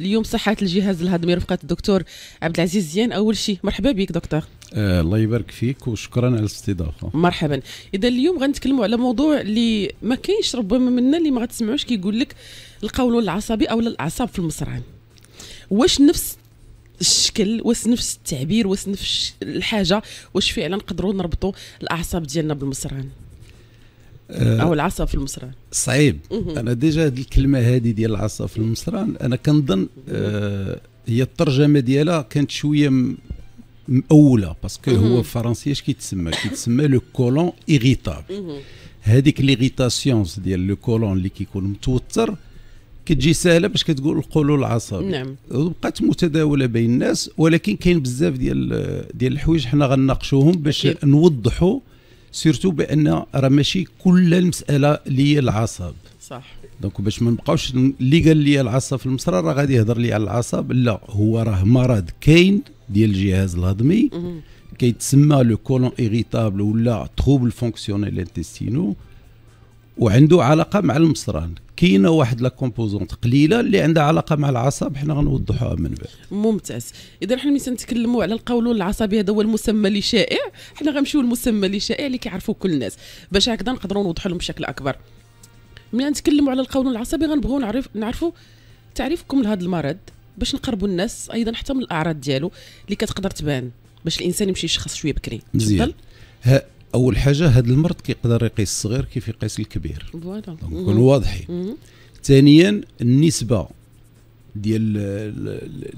اليوم صحة الجهاز الهضمي رفقة الدكتور عبد العزيز زيان أول شيء مرحبا بك دكتور آه الله يبارك فيك وشكرا على الاستضافة مرحبا إذا اليوم غنتكلموا على موضوع اللي ما كاينش ربما منا اللي ما غتسمعوش كيقول لك القولون العصبي أو الأعصاب في المصرعان واش نفس الشكل واش نفس التعبير واش نفس الحاجة واش فعلا نقدروا نربطوا الأعصاب ديالنا بالمصرعان او آه، العصا في المصران صعيب انا ديجا هذه الكلمه هذه ديال العصا في المصران انا كنظن آه هي الترجمه ديالها كانت شويه مأولة باسكو هو اش كيتسمى كيتسمى لو كولون ايغيتاب هذيك ليغيتاسيون ديال لو كولون اللي كيكون متوتر كتجي سهله باش كتقول القولون العصبي نعم وبقات متداوله بين الناس ولكن كاين بزاف ديال آه، ديال الحوايج حنا غنناقشوهم باش نوضحوا سيرتو بان راه ماشي كل المساله لي العصب صح دونك باش ما نبقاوش اللي قال لي العصب في المصرى راه غادي يهضر لي على العصب لا هو راه مرض كاين ديال الجهاز الهضمي كيتسمى لو كولون ايريتابل ولا تروبل فونكسيونيل انتستينو وعنده علاقه مع المصران كاينه واحد لا كومبوزونت قليله اللي عندها علاقه مع العصب حنا غنوضحوها من بعد ممتاز اذا حنا ملي تنتكلموا على القولون العصبي هذا هو المسمى اللي شائع حنا غنمشيو للمسمى اللي شائع اللي كيعرفوه كل الناس باش هكذا نقدروا نوضحوا لهم بشكل اكبر ملي نتكلموا على القولون العصبي غنبغيو نعرف نعرفوا تعريفكم لهذا المرض باش نقربوا الناس ايضا حتى من الاعراض ديالو اللي كتقدر تبان باش الانسان يمشي يشخص شويه بكري مزيان اول حاجه هذا المرض كيقدر يقيس الصغير كيف يقيس الكبير فوالا نكونوا واضحين ثانيا النسبه ديال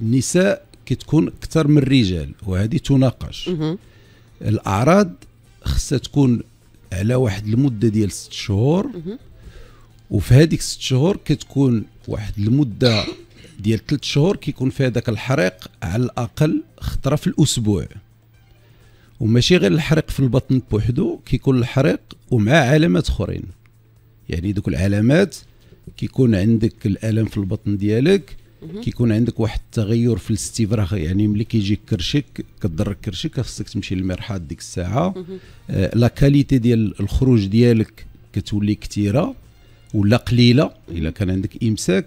النساء كتكون اكثر من الرجال وهذه تناقش الاعراض خصها تكون على واحد المده ديال ست شهور وفي هذيك ست شهور كتكون واحد المده ديال ثلاث شهور كيكون فيها ذاك الحريق على الاقل خطره في الاسبوع وماشي غير الحريق في البطن بوحدو كيكون الحريق ومع علامات اخرين يعني دوك العلامات كيكون عندك الالم في البطن ديالك كيكون عندك واحد التغير في الاستفراغ يعني ملي كيجيك كرشك كضر كرشك خاصك تمشي للمرحاض ديك الساعه آه لا كاليتي ديال الخروج ديالك كتولي كثيره ولا قليله الا كان عندك امساك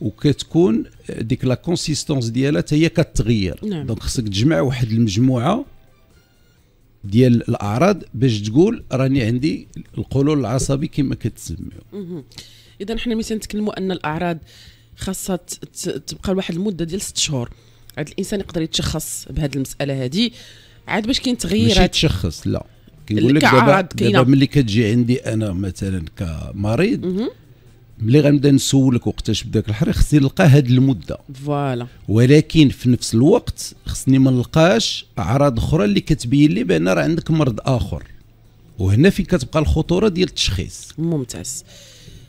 وكتكون آه، ديك لا كونسيستونس ديالها حتى هي كتغير نعم. دونك خصك تجمع واحد المجموعه ديال الاعراض باش تقول راني عندي القولون العصبي كما كتسميو اذا حنا مثلا نتكلموا ان الاعراض خاصها تبقى لواحد المده ديال 6 شهور عاد الانسان يقدر يتشخص بهذه المساله هذه عاد باش كاين تغييرات ماشي تشخص لا كنقول لك دابا دابا ملي كتجي عندي انا مثلا كمريض ملي غنبدا نسولك وقتاش بداك الحريق خصني نلقى هاد المده فوالا ولكن في نفس الوقت خصني ما نلقاش اعراض اخرى اللي كتبين لي بان راه عندك مرض اخر وهنا فين كتبقى الخطوره ديال التشخيص ممتاز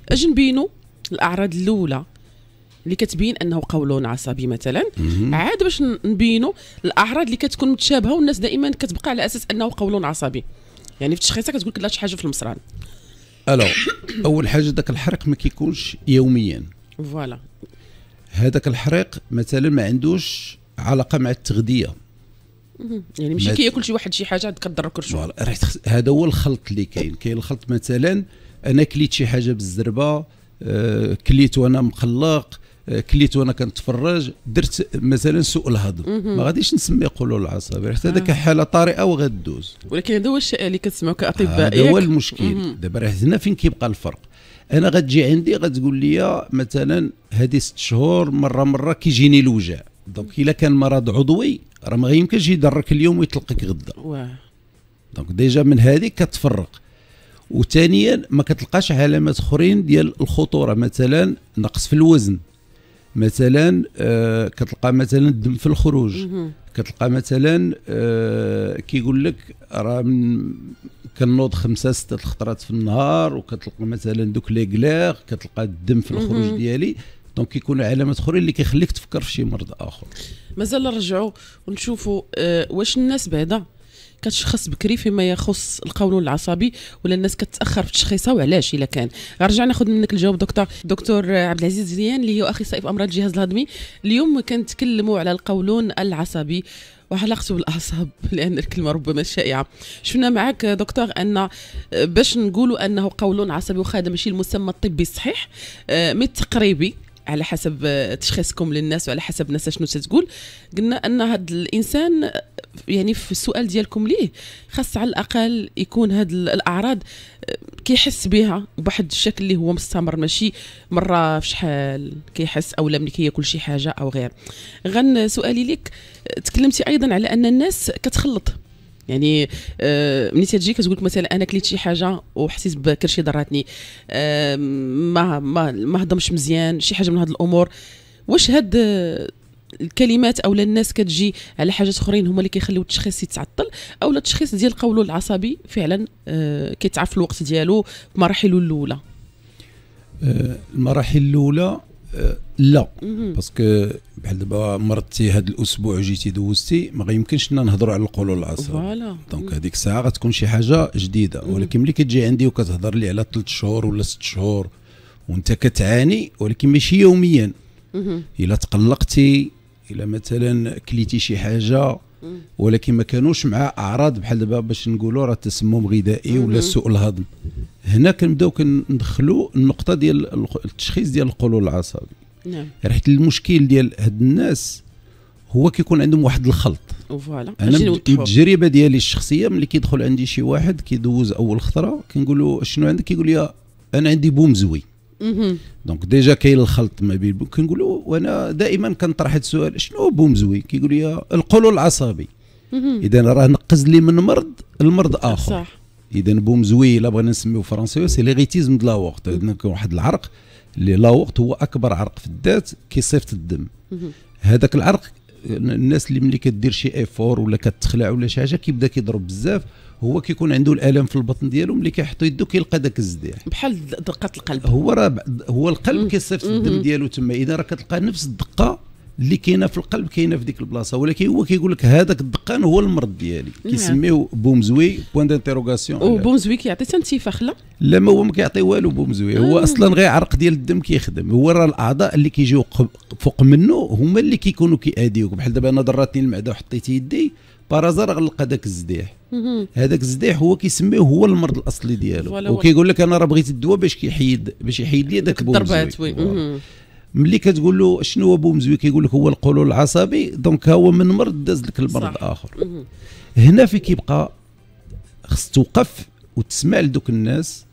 اجي نبينو الاعراض الاولى اللي كتبين انه قولون عصبي مثلا عاد باش نبينو الاعراض اللي كتكون متشابهه والناس دائما كتبقى على اساس انه قولون عصبي يعني في تشخيصها كتقول لك لا شي حاجه في المصران الو اول حاجه داك الحريق ما كيكونش يوميا فوالا هذاك الحريق مثلا ما عندوش علاقه مع التغذيه يعني ماشي كياكل شي واحد شي حاجه كضر الكرشو هذا هو الخلط اللي كاين كاين الخلط مثلا انا كليت شي حاجه بالزربه آه، كليت وانا مقلق آه، كليت وانا كنتفرج درت مثلا سوء الهضم ما غاديش نسمي قولون العصبي حتى هذاك آه. حاله طارئه وغدوز ولكن هذا هو الشيء اللي كتسمعوا كاطباء هذا هو المشكل دابا راه هنا فين كيبقى الفرق انا غتجي عندي غتقول لي مثلا هذه ست شهور مره مره كيجيني الوجع دونك الا كان مرض عضوي راه ما يمكنش يضرك اليوم ويطلقك غدا دونك ديجا من هذه كتفرق وثانيا ما كتلقاش علامات اخرين ديال الخطوره مثلا نقص في الوزن مثلا آه كتلقى مثلا الدم في الخروج كتلقى مثلا آه كيقول لك راه من كنوض خمسه سته الخطرات في النهار وكتلقى مثلا دوك لي كلاغ كتلقى الدم في الخروج ديالي دونك كيكونوا علامات اخرين اللي كيخليك تفكر في شي مرض اخر مازال نرجعوا ونشوفوا آه واش الناس بعدا كتشخص بكري فيما يخص القولون العصبي ولا الناس كتاخر في تشخيصها وعلاش الا كان غنرجع ناخذ منك الجواب دكتور دكتور عبد العزيز زيان اللي هو اخصائي في امراض الجهاز الهضمي اليوم كنتكلموا على القولون العصبي وعلاقته بالاعصاب لان الكلمه ربما شائعه شفنا معك دكتور ان باش نقولوا انه قولون عصبي وخا هذا ماشي المسمى الطبي الصحيح آه، من التقريبي على حسب آه، تشخيصكم للناس وعلى حسب الناس شنو تتقول قلنا ان هذا الانسان آه، يعني في السؤال ديالكم ليه خاص على الاقل يكون هاد الاعراض آه، كيحس بها بواحد الشكل اللي هو مستمر ماشي مره في شحال كيحس اولا ملي كياكل شي حاجه او غير غن سؤالي لك تكلمتي ايضا على ان الناس كتخلط يعني آه ملي تجي كتقول مثلا انا كليت شي حاجه وحسيت بكرشي ضراتني آه ما ما ما هضمش مزيان شي حاجه من هاد الامور واش هاد آه، الكلمات او الناس كتجي على حاجات اخرين هما اللي كيخليو التشخيص يتعطل او التشخيص ديال القولون العصبي فعلا آه كيتعرف الوقت ديالو في مراحله الاولى آه، المراحل الاولى آه، لا باسكو بحال دابا مرضتي هذا الاسبوع جيتي دوزتي ما غيمكنش لنا نهضروا على القول فوالا دونك هذيك الساعه غتكون شي حاجه جديده ولكن ملي كتجي عندي وكتهضر لي على ثلاث شهور ولا ست شهور وانت كتعاني ولكن ماشي يوميا الا تقلقتي الا مثلا كليتي شي حاجه ولكن ما كانوش مع اعراض بحال دابا باش نقولوا راه تسمم غذائي ولا سوء الهضم هنا كنبداو كندخلوا النقطه ديال التشخيص ديال القولون العصبي نعم رحت المشكل ديال هاد الناس هو كيكون عندهم واحد الخلط فوالا انا التجربه ديالي الشخصيه ملي كيدخل عندي شي واحد كيدوز اول خطره كنقول له شنو عندك كيقول لي انا عندي بوم زوي دونك ديجا كاين الخلط ما بين كنقول له وانا دائما كنطرح هذا السؤال شنو بوم زوي كيقول لي القولون العصبي اذا راه نقز لي من مرض لمرض اخر صح اذا زوي لا بغينا نسميو فرنساوي سي ليغيتيزم دو لاورت واحد العرق اللي لاورت هو اكبر عرق في الذات كيصيفط الدم هذاك العرق الناس اللي ملي كدير شي ايفور ولا كتخلع ولا شي حاجه كيبدا كيضرب بزاف هو كيكون عنده الالم في البطن ديالو ملي كيحط يدو كيلقى داك الزديع بحال دقه القلب هو راه هو القلب كيصيفط الدم ديالو تما اذا راه كتلقى نفس الدقه اللي كاينه في القلب كاينه في ديك البلاصه ولكن هو كيقول لك هذاك الدقان هو المرض ديالي نعم. كيسميوه بومزوي بوان دانتيروغاسيون وبومزوي كيعطي انتفاخ لا لا ما هو ما كيعطي والو بومزوي هو آه. اصلا غير عرق ديال الدم كيخدم هو راه الاعضاء اللي كيجيو فوق منه هما اللي كيكونوا كياديوك بحال دابا انا ضرتني المعده وحطيت يدي بارازار غلق هذاك الزديح هذاك الزديح هو كيسميه هو المرض الاصلي ديالو وكيقول لك انا راه بغيت الدواء باش كيحيد باش يحيد لي هذاك البومزوي ملي كتقول له شنو هو بومزوي كيقول لك هو القولون العصبي دونك هو من مرض داز لك المرض اخر هنا في كيبقى خص توقف وتسمع لدوك الناس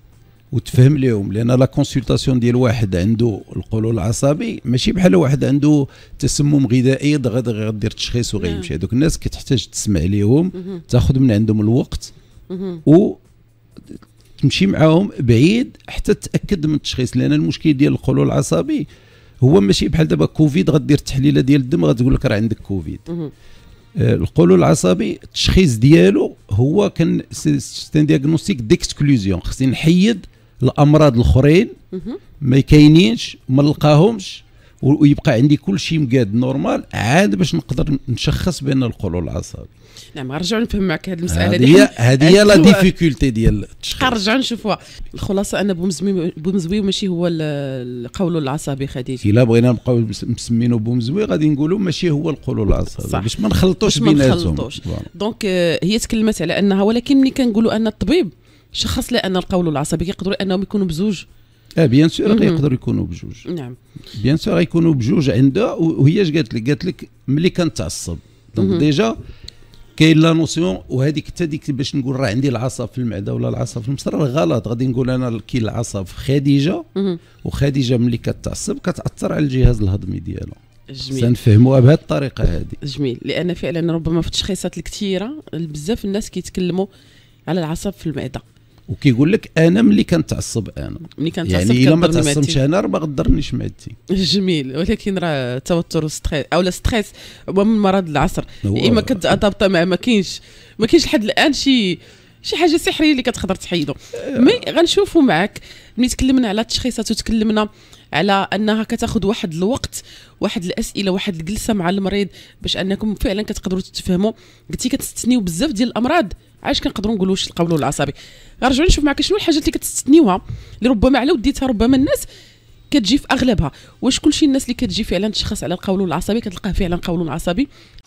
وتفهم لهم لان لا كونسلطاسيون ديال واحد عنده القولون العصبي ماشي بحال واحد عنده تسمم غذائي غادي غدير تشخيص وغيمشي نعم. هذوك الناس كتحتاج تسمع لهم تاخذ من عندهم الوقت و تمشي معاهم بعيد حتى تاكد من التشخيص لان المشكل ديال القولون العصبي هو ماشي بحال دابا كوفيد غدير التحليله ديال الدم غتقول لك راه عندك كوفيد آه، القولون العصبي التشخيص ديالو هو كان ستان دياغنوستيك ديكسكلوزيون خصني نحيد الامراض الاخرين ما كاينينش ما نلقاهمش ويبقى عندي كل شيء مقاد نورمال عاد باش نقدر نشخص بين القولون العصبي نعم نرجعوا نفهم معك هذه المساله هذه هذه لا ديفيكولتي ديال التشخيص نرجعوا نشوفوها الخلاصه ان بومزوي بومزوي ماشي هو القولون العصبي خديجه الا بغينا نبقاو مسمينه بومزوي غادي نقولوا ماشي هو القولون العصبي باش ما نخلطوش بيناتهم دونك آه، هي تكلمت على انها ولكن ملي كنقولوا ان الطبيب شخص لي ان القولون العصبي كيقدروا انهم يكونوا بزوج اه بيان سور غيقدروا يكونوا بجوج نعم بيان سور غيكونوا بجوج عندها وهي اش قالت لك قالت لك ملي كنتعصب دونك ديجا كاين لا نوسيون وهذيك حتى ديك باش نقول راه عندي العصا في المعده ولا العصا في المصر راه غلط غادي نقول انا كاين العصا في خديجه وخديجه ملي كتعصب كتاثر على الجهاز الهضمي ديالها جميل سنفهموها بهذه الطريقه هذه جميل لان فعلا ربما في التشخيصات الكثيره بزاف الناس كيتكلموا على العصب في المعده وكيقول لك انا ملي كنتعصب انا ملي كنتعصب يعني الا ما تعصبتش انا راه ما غدرنيش معدتي جميل ولكن راه التوتر والستريس او الستريس هو من مرض العصر يا اما كتادابط مع ما كاينش ما كاينش لحد الان شي شي حاجه سحريه اللي كتقدر تحيدو آه. مي غنشوفوا معك ملي تكلمنا على التشخيصات وتكلمنا على انها كتاخذ واحد الوقت واحد الاسئله واحد الجلسه مع المريض باش انكم فعلا كتقدروا تتفهموا قلتي كتستنيو بزاف ديال الامراض علاش كنقدروا نقولوا واش القول العصبي غنرجعوا نشوف معك شنو الحاجات اللي كتستنيوها اللي ربما على وديتها ربما الناس كتجي في اغلبها واش كلشي الناس اللي كتجي فعلا تشخص على القولون العصبي كتلقاه فعلا قولون عصبي